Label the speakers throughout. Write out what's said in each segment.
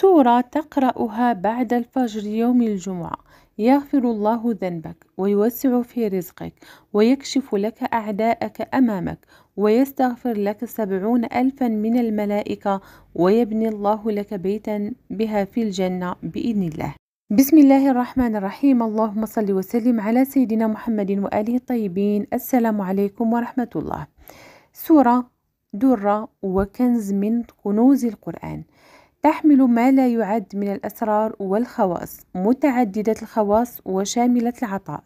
Speaker 1: سورة تقرأها بعد الفجر يوم الجمعة يغفر الله ذنبك ويوسع في رزقك ويكشف لك أعداءك أمامك ويستغفر لك سبعون ألفا من الملائكة ويبني الله لك بيتا بها في الجنة بإذن الله بسم الله الرحمن الرحيم اللهم صل وسلم على سيدنا محمد وآله الطيبين السلام عليكم ورحمة الله سورة درة وكنز من كنوز القرآن تحمل ما لا يعد من الأسرار والخواص متعددة الخواص وشاملة العطاء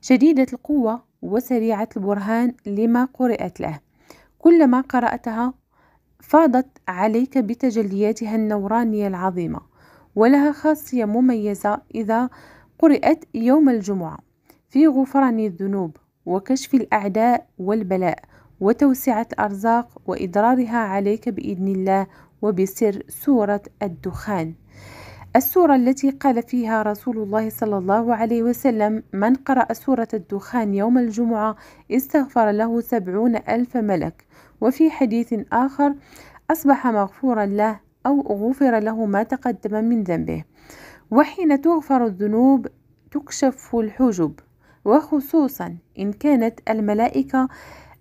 Speaker 1: شديدة القوة وسريعة البرهان لما قرأت له كلما قرأتها فاضت عليك بتجلياتها النورانية العظيمة ولها خاصية مميزة إذا قرأت يوم الجمعة في غفران الذنوب وكشف الأعداء والبلاء وتوسعة الأرزاق وإدرارها عليك بإذن الله وبسر سورة الدخان السورة التي قال فيها رسول الله صلى الله عليه وسلم من قرأ سورة الدخان يوم الجمعة استغفر له سبعون ألف ملك وفي حديث آخر أصبح مغفورا له أو غفر له ما تقدم من ذنبه وحين تغفر الذنوب تكشف الحجب وخصوصا إن كانت الملائكة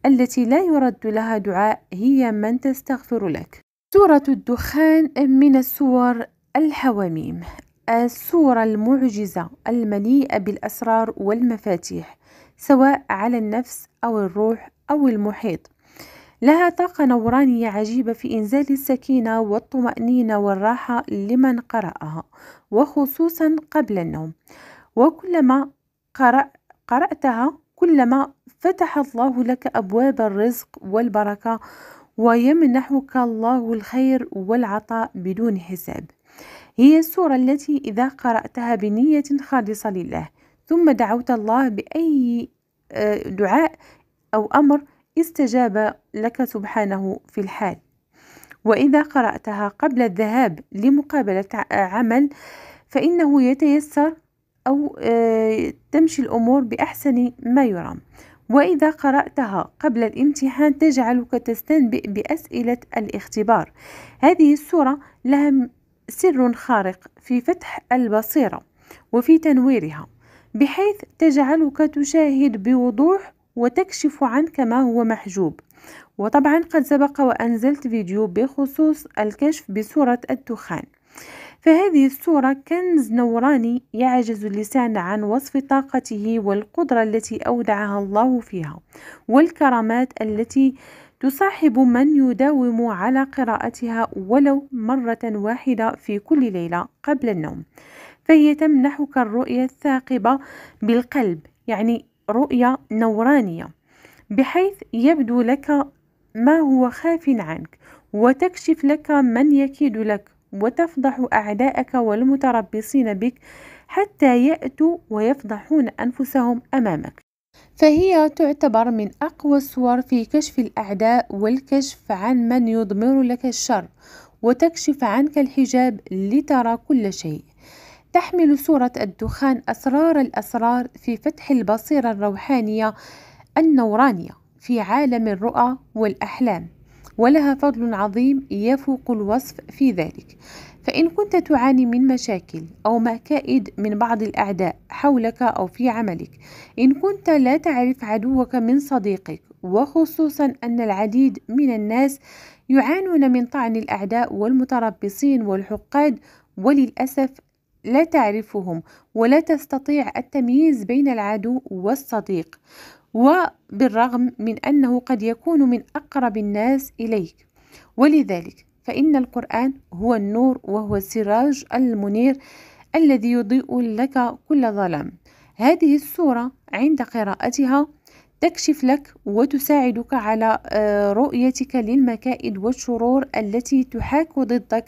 Speaker 1: التي لا يرد لها دعاء هي من تستغفر لك سورة الدخان من السور الحواميم السورة المعجزة المليئة بالأسرار والمفاتيح سواء على النفس أو الروح أو المحيط لها طاقة نورانية عجيبة في إنزال السكينة والطمأنينة والراحة لمن قرأها وخصوصا قبل النوم وكلما قرأ قرأتها كلما فتح الله لك أبواب الرزق والبركة ويمنحك الله الخير والعطاء بدون حساب هي السورة التي إذا قرأتها بنية خالصة لله ثم دعوت الله بأي آه، دعاء أو أمر استجاب لك سبحانه في الحال وإذا قرأتها قبل الذهاب لمقابلة عمل فإنه يتيسر أو آه، تمشي الأمور بأحسن ما يرام وإذا قرأتها قبل الامتحان تجعلك تستنبئ بأسئلة الاختبار هذه السورة لها سر خارق في فتح البصيرة وفي تنويرها بحيث تجعلك تشاهد بوضوح وتكشف عنك ما هو محجوب وطبعا قد سبق وأنزلت فيديو بخصوص الكشف بسورة الدخان فهذه الصورة كنز نوراني يعجز اللسان عن وصف طاقته والقدرة التي أودعها الله فيها والكرامات التي تصاحب من يداوم على قراءتها ولو مرة واحدة في كل ليلة قبل النوم فهي تمنحك الرؤية الثاقبة بالقلب يعني رؤية نورانية بحيث يبدو لك ما هو خاف عنك وتكشف لك من يكيد لك وتفضح أعداءك والمتربصين بك حتى يأتوا ويفضحون أنفسهم أمامك فهي تعتبر من أقوى الصور في كشف الأعداء والكشف عن من يضمر لك الشر وتكشف عنك الحجاب لترى كل شيء تحمل سورة الدخان أسرار الأسرار في فتح البصيرة الروحانية النورانية في عالم الرؤى والأحلام ولها فضل عظيم يفوق الوصف في ذلك فإن كنت تعاني من مشاكل أو مكائد من بعض الأعداء حولك أو في عملك إن كنت لا تعرف عدوك من صديقك وخصوصا أن العديد من الناس يعانون من طعن الأعداء والمتربصين والحقاد وللأسف لا تعرفهم ولا تستطيع التمييز بين العدو والصديق وبالرغم من أنه قد يكون من أقرب الناس إليك ولذلك فإن القرآن هو النور وهو السراج المنير الذي يضيء لك كل ظلام هذه السورة عند قراءتها تكشف لك وتساعدك على آه، رؤيتك للمكائد والشرور التي تحاك ضدك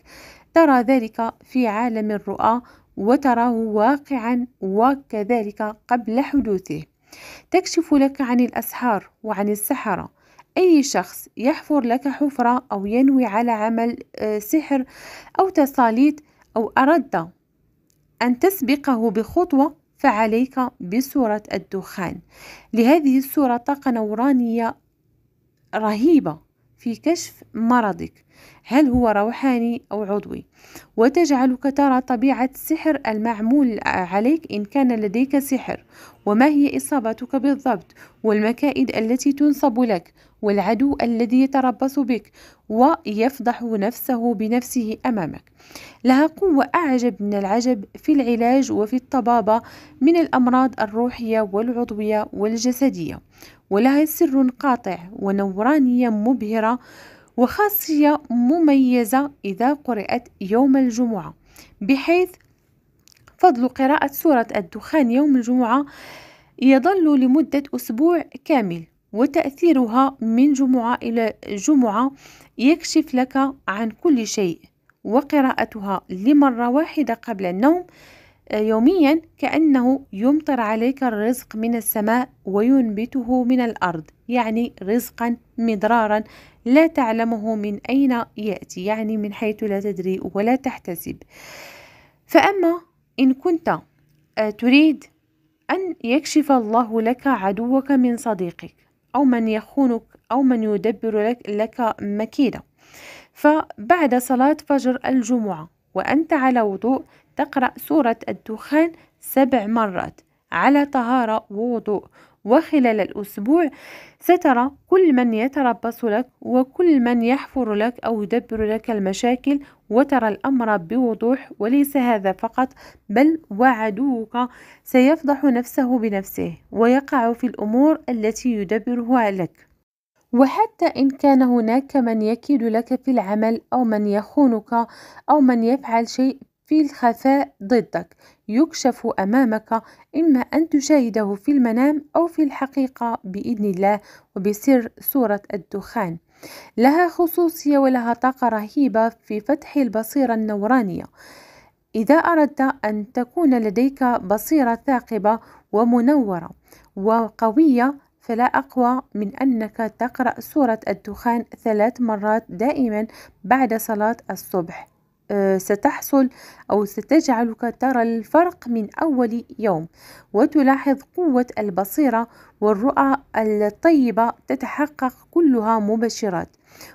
Speaker 1: ترى ذلك في عالم الرؤى وتراه واقعا وكذلك قبل حدوثه تكشف لك عن الأسحار وعن السحرة أي شخص يحفر لك حفرة أو ينوي على عمل آه، سحر أو تساليط أو أردت أن تسبقه بخطوة فعليك بسورة الدخان لهذه السورة طاقة نورانية رهيبة في كشف مرضك هل هو روحاني أو عضوي وتجعلك ترى طبيعة السحر المعمول عليك إن كان لديك سحر وما هي إصابتك بالضبط والمكائد التي تنصب لك والعدو الذي يتربص بك ويفضح نفسه بنفسه أمامك لها قوة أعجب من العجب في العلاج وفي الطبابة من الأمراض الروحية والعضوية والجسدية ولها سر قاطع ونورانية مبهرة وخاصية مميزة إذا قرأت يوم الجمعة بحيث فضل قراءة سورة الدخان يوم الجمعة يظل لمدة أسبوع كامل وتأثيرها من جمعة إلى جمعة يكشف لك عن كل شيء وقراءتها لمرة واحدة قبل النوم آه، يوميا كأنه يمطر عليك الرزق من السماء وينبته من الأرض يعني رزقا مدرارا لا تعلمه من أين يأتي يعني من حيث لا تدري ولا تحتسب فأما إن كنت آه، تريد أن يكشف الله لك عدوك من صديقك أو من يخونك أو من يدبر لك, لك مكيدة فبعد صلاة فجر الجمعة وأنت على وضوء تقرأ سورة الدخان سبع مرات على طهارة ووضوء وخلال الأسبوع سترى كل من يتربص لك وكل من يحفر لك أو يدبر لك المشاكل وترى الأمر بوضوح وليس هذا فقط بل وعدوك سيفضح نفسه بنفسه ويقع في الأمور التي يدبرها لك وحتى إن كان هناك من يكيد لك في العمل أو من يخونك أو من يفعل شيء في الخفاء ضدك يكشف أمامك إما أن تشاهده في المنام أو في الحقيقة بإذن الله وبسر سورة الدخان لها خصوصية ولها طاقة رهيبة في فتح البصيرة النورانية إذا أردت أن تكون لديك بصيرة ثاقبة ومنورة وقوية فلا أقوى من أنك تقرأ سورة الدخان ثلاث مرات دائما بعد صلاة الصبح ستحصل أو ستجعلك ترى الفرق من أول يوم وتلاحظ قوة البصيرة والرؤى الطيبة تتحقق كلها مبشرات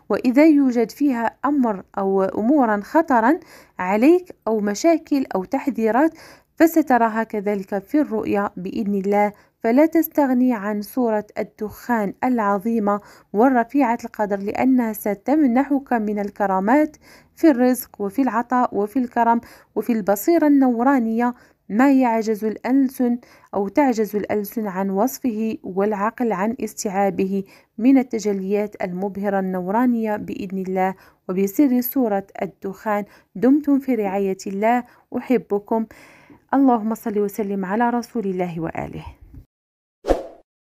Speaker 1: وإذا يوجد فيها أمر أو أمورا خطرا عليك أو مشاكل أو تحذيرات فستراها كذلك في الرؤيا بإذن الله فلا تستغني عن صورة الدخان العظيمة والرفيعة القدر لأنها ستمنحك من الكرامات في الرزق وفي العطاء وفي الكرم وفي البصيرة النورانية ما يعجز الألسن أو تعجز الألسن عن وصفه والعقل عن استيعابه من التجليات المبهرة النورانية بإذن الله وبسر صورة الدخان دمتم في رعاية الله أحبكم اللهم صل وسلم على رسول الله وآله